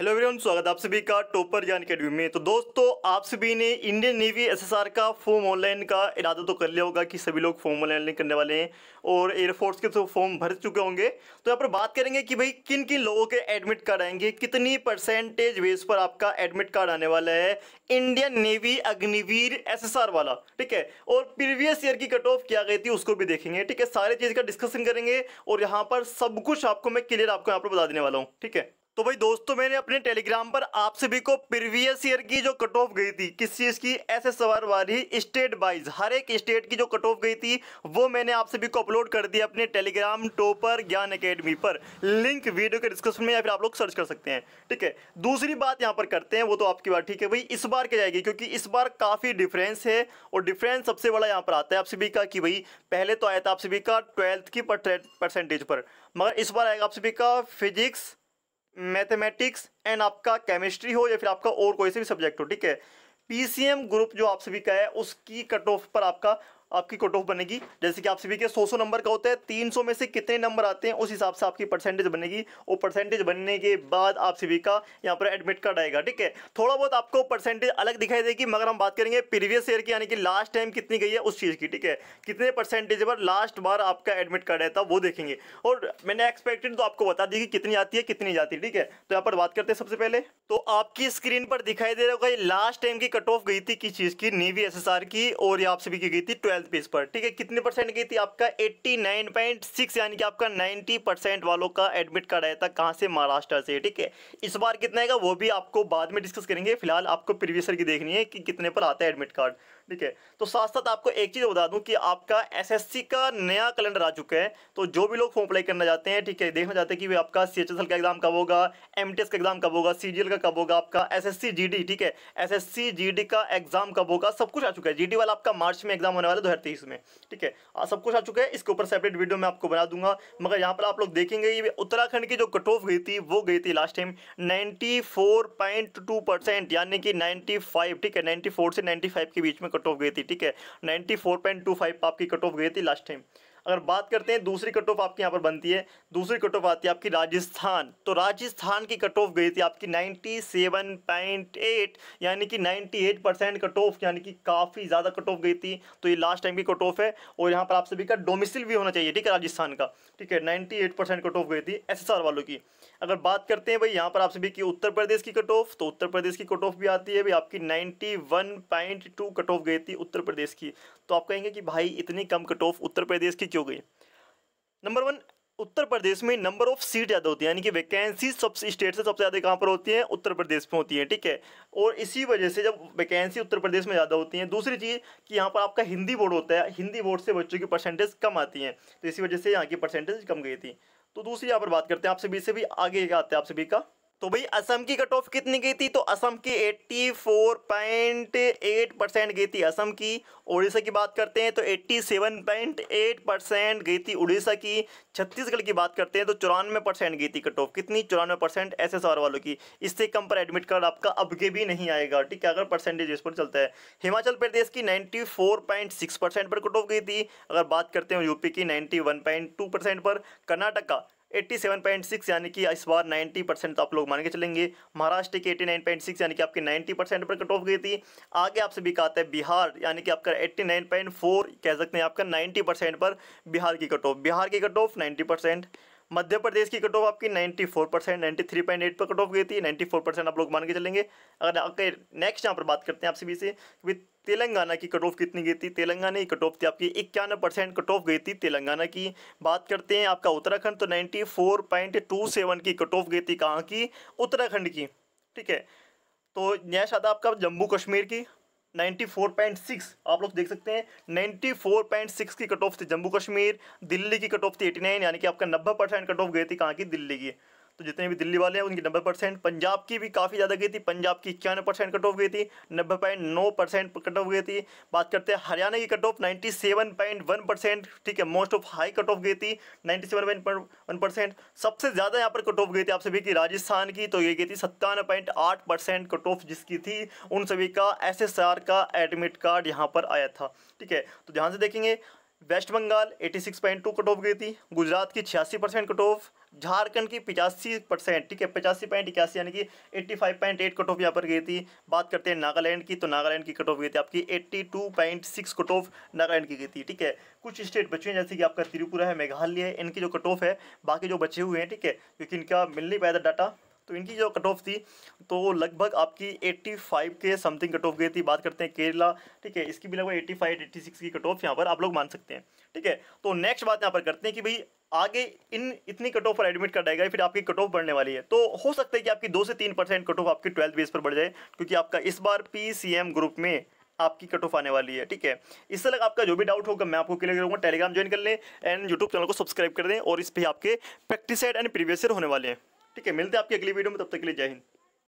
hello everyone स्वागत आप सभी का टोपर जान अकेडमी में तो दोस्तों आप सभी ने इंडियन नेवी एसएसआर का फॉर्म ऑनलाइन का इरादा तो कर लिया होगा कि सभी लोग फॉर्म ऑनलाइन करने वाले हैं और एयरफोर्स के तो फॉर्म भर चुके होंगे तो यहाँ पर बात करेंगे कि भाई किन किन लोगों के एडमिट कार्ड आएंगे कितनी परसेंटेज बेस पर आपका एडमिट कार्ड आने वाला है इंडियन नेवी अग्निवीर एस वाला ठीक है और प्रीवियस ईयर की कट ऑफ क्या गई थी उसको भी देखेंगे ठीक है सारी चीज़ का डिस्कशन करेंगे और यहाँ पर सब कुछ आपको मैं क्लियर आपको यहाँ पर बता देने वाला हूँ ठीक है तो भाई दोस्तों मैंने अपने टेलीग्राम पर आप सभी को प्रीवियस ईयर की जो कट ऑफ गई थी किस चीज की ऐसे सवार वाली स्टेट वाइज हर एक स्टेट की जो कट ऑफ गई थी वो मैंने आप सभी को अपलोड कर दी अपने टेलीग्राम टोपर ज्ञान एकेडमी पर लिंक वीडियो के डिस्क्रिप्शन में या फिर आप लोग सर्च कर सकते हैं ठीक है दूसरी बात यहाँ पर करते हैं वो तो आपकी बात ठीक है भाई इस बार क्या जाएगी क्योंकि इस बार काफी डिफरेंस है और डिफरेंस सबसे बड़ा यहाँ पर आता है आप सभी का कि भाई पहले तो आया था आप सभी का ट्वेल्थ की परसेंटेज पर मगर इस बार आएगा आप सभी का फिजिक्स मैथमेटिक्स एंड आपका केमिस्ट्री हो या फिर आपका और कोई से भी सब्जेक्ट हो ठीक है पीसीएम ग्रुप जो आप सभी का है उसकी कट ऑफ पर आपका आपकी कट ऑफ बनेगी जैसे कि आप सभी के सौ सौ नंबर का होता है तीन सौ में से कितने नंबर आते हैं उस हिसाब से आपकी परसेंटेज बनेगी और परसेंटेज बनने के बाद आप सभी का यहाँ पर एडमिट कार्ड आएगा ठीक है थोड़ा बहुत आपको परसेंटेज अलग दिखाई देगी मगर हम बात करेंगे प्रीवियस ईयर की यानी कि लास्ट टाइम कितनी गई है उस चीज़ की ठीक है कितने परसेंटेज पर लास्ट बार आपका एडमिट कार्ड आया था वो देखेंगे और मैंने एक्सपेक्टेड तो आपको बता दी कि कितनी आती है कितनी जाती है ठीक है तो यहाँ पर बात करते हैं सबसे पहले तो आपकी स्क्रीन पर दिखाई दे रहा होगा लास्ट टाइम की कट ऑफ गई थी किस चीज़ की नेवी एस की और ये आप सभी की गई थी ट्वेल्थ ट्वेल्थ पेज पर ठीक है कितने परसेंट गई थी आपका 89.6 यानी कि आपका 90 परसेंट वालों का एडमिट कार्ड आया था कहाँ से महाराष्ट्र से ठीक है इस बार कितना आएगा वो भी आपको बाद में डिस्कस करेंगे फिलहाल आपको प्रीवियस ईयर की देखनी है कि कितने पर आता है एडमिट कार्ड ठीक है तो साथ साथ आपको एक चीज़ बता दूँ कि आपका एसएससी का नया कैलेंडर आ चुका है तो जो भी लोग फॉर्म अप्लाई करना चाहते हैं ठीक है देखना चाहते हैं कि आपका सी का एग्जाम कब होगा एम का एग्जाम कब होगा सी का कब होगा आपका एस एस ठीक है एस एस का एग्जाम कब होगा सब कुछ आ चुका है जी वाला आपका मार्च में एग्जाम होने वाला धरती में ठीक है सब कुछ आ चुका है इसके ऊपर सेपरेट वीडियो मैं आपको बना दूंगा मगर यहाँ पर आप लोग देखेंगे ये उत्तराखंड की जो कट ऑफ गई थी वो गई थी लास्ट टाइम नाइन्टी यानी कि नाइन्टी ठीक है नाइन्टी से नाइन्टी के बीच में कट ऑफ गई थी ठीक है 94.25 आपकी कट ऑफ गई थी लास्ट टाइम अगर बात करते हैं दूसरी कट ऑफ आपकी यहाँ पर बनती है दूसरी कट ऑफ आती है आपकी राजस्थान तो राजस्थान की कट ऑफ गई थी आपकी 97.8 यानी कि 98 परसेंट कट ऑफ यानी कि काफ़ी ज़्यादा कट ऑफ गई थी तो ये लास्ट टाइम की कट ऑफ है और यहाँ पर आप सभी का डोमिसिल भी होना चाहिए ठीक है राजस्थान का ठीक है नाइन्टी कट ऑफ गई थी एस वालों की अगर बात करते हैं भाई यहाँ पर आप सभी की उत्तर प्रदेश की कट ऑफ तो उत्तर प्रदेश की कट ऑफ भी आती है भाई आपकी नाइन्टी कट ऑफ गई थी उत्तर प्रदेश की तो आप कहेंगे कि भाई इतनी कम कट ऑफ उत्तर प्रदेश की क्यों गई नंबर वन उत्तर प्रदेश में नंबर ऑफ सीट ज़्यादा होती है यानी कि वैकेंसी सबसे स्टेट से सबसे ज़्यादा कहाँ पर होती है उत्तर प्रदेश में होती है ठीक है और इसी वजह से जब वैकेंसी उत्तर प्रदेश में ज़्यादा होती है दूसरी चीज़ कि यहाँ पर आपका हिंदी बोर्ड होता है हिंदी बोर्ड से बच्चों की परसेंटेज कम आती है तो इसी वजह से यहाँ की परसेंटेज कम गई थी तो दूसरी यहाँ पर बात करते हैं आप सभी से भी आगे आते हैं आप सभी का तो भाई असम की कट ऑफ कितनी गई थी तो असम की 84.8 परसेंट गई थी असम की उड़ीसा की बात करते हैं तो 87.8 परसेंट गई थी उड़ीसा की छत्तीसगढ़ की बात करते हैं तो चौरानवे परसेंट गई थी कट ऑफ कितनी चौरानवे परसेंट एस एस आर वालों की इससे कम पर एडमिट कार्ड आपका अब के भी नहीं आएगा ठीक है अगर परसेंटेज इस पर चलता है हिमाचल प्रदेश की नाइन्टी पर कट ऑफ गई थी अगर बात करते हैं यूपी की नाइन्टी पर कर्नाटक का 87.6 यानी कि इस बार 90 परसेंट तो आप लोग मान के चलेंगे महाराष्ट्र की 89.6 यानी कि आपके 90 परसेंट पर कट ऑफ गई थी आगे आपसे भी कहते हैं बिहार यानी कि आपका 89.4 कह सकते हैं आपका 90 परसेंट पर बिहार की कट ऑफ बिहार की cut off 90 percent Madhya Pradesh की कट ऑफ आपकी 94 परसेंट नाइन्टी पर कट ऑफ गई थी नाइन्टी परसेंट आप लोग मान के चलेंगे अगर आपके नेक्स्ट यहाँ पर बात करते हैं आपसे भी से विद तेलंगाना की कट ऑफ कितनी गई थी तेलंगाना की कट ऑफ थी आपकी इक्यानवे परसेंट कट ऑफ गई थी तेलंगाना की बात करते हैं आपका उत्तराखंड तो ninety four point two seven की कट ऑफ गई थी कहाँ की उत्तराखंड की ठीक है तो नेक्स्ट आता आपका जम्मू कश्मीर की 94.6 आप लोग देख सकते हैं 94.6 की कट ऑफ थी जम्मू कश्मीर दिल्ली की कट ऑफ थी 89 यानी कि आपका 90 परसेंट कट ऑफ गई थी कहाँ की दिल्ली की तो जितने भी दिल्ली वाले हैं उनकी नब्बे परसेंट पंजाब की भी काफ़ी ज़्यादा गई थी पंजाब की इक्यानवे परसेंट कट ऑफ गई थी नब्बे पॉइंट नौ परसेंट कट ऑफ गई थी बात करते हैं हरियाणा की cut off ninety seven point one percent ठीक है most of high cut off गई थी ninety seven point one percent सबसे ज़्यादा यहाँ पर कट ऑफ गई थी आप सभी की राजस्थान की तो ये गई थी सत्तानवे पॉइंट आठ परसेंट कट ऑफ जिसकी थी उन सभी का एस का एडमिट कार्ड यहाँ पर आया था ठीक है तो जहाँ से देखेंगे वेस्ट बंगाल 86.2 कट ऑफ गई थी गुजरात की छियासी परसेंट कट ऑफ झारखंड की पिचासी परसेंट ठीक है पचासी पॉइंट इक्यासी यानी कि 85.8 कट ऑफ यहाँ पर गई थी बात करते हैं नागालैंड की तो नागालैंड की कट ऑफ गई थी आपकी 82.6 कट ऑफ नागालैंड की गई थी ठीक है कुछ स्टेट बचे हैं जैसे कि आपका त्रिपुरा है मेघालय है इनकी जो कट ऑफ है बाकी जो बचे हुए हैं ठीक है क्योंकि इनका मिल नहीं पाया था डाटा तो इनकी जो कट ऑफ थी तो लगभग आपकी 85 के समथिंग कट ऑफ गई थी बात करते हैं केरला ठीक है इसकी भी लगभग 85 86 की कट ऑफ यहाँ पर आप लोग मान सकते हैं ठीक है तो नेक्स्ट बात यहाँ पर करते हैं कि भाई आगे इन इतनी कट ऑफ पर एडमिट कर जाएगा फिर आपकी कट ऑफ बढ़ने वाली है तो हो सकता है कि आपकी दो से तीन परसेंट कट ऑफ आपकी ट्वेल्थ बेस पर बढ़ जाए क्योंकि आपका इस बार पी सी एम ग्रुप में आपकी कट ऑफ आने वाली है ठीक है इससे अलग आपका जो भी डाउट होगा मैं आपको क्लियर करूँगा टेलीग्राम ज्वाइन कर लें एंड यूट्यूब चैनल को सब्सक्राइब कर दें और इस पर आपके practice add and previous year होने वाले हैं ठीक है मिलते हैं आपकी अगली वीडियो में तब तक के लिए जय हिंद